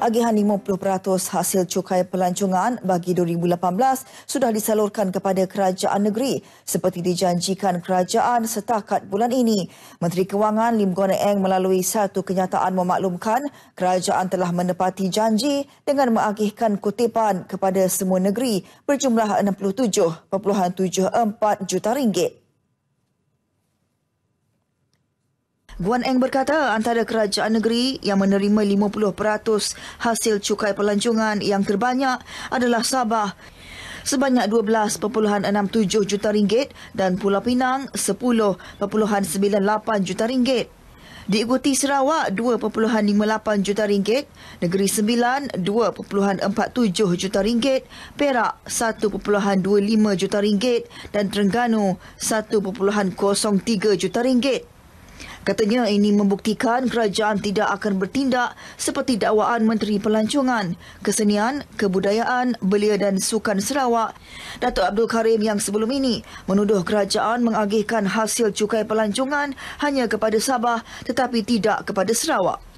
Agihan 50% hasil cukai pelancongan bagi 2018 sudah disalurkan kepada kerajaan negeri seperti dijanjikan kerajaan setakat bulan ini. Menteri Kewangan Lim Guan Eng melalui satu kenyataan memaklumkan kerajaan telah menepati janji dengan mengagihkan kutipan kepada semua negeri berjumlah 67.74 juta ringgit. Guan Eng berkata antara kerajaan negeri yang menerima 50% hasil cukai pelancongan yang terbanyak adalah Sabah sebanyak 12.67 juta ringgit dan Pulau Pinang 10.98 juta ringgit. Diikuti Sarawak 2.58 juta ringgit, Negeri Sembilan 2.47 juta ringgit, Perak 1.25 juta ringgit dan Terengganu 1.03 juta ringgit. Katanya ini membuktikan kerajaan tidak akan bertindak seperti dakwaan Menteri Pelancongan, Kesenian, Kebudayaan, Belia dan Sukan Sarawak. Datuk Abdul Karim yang sebelum ini menuduh kerajaan mengagihkan hasil cukai pelancongan hanya kepada Sabah tetapi tidak kepada Sarawak.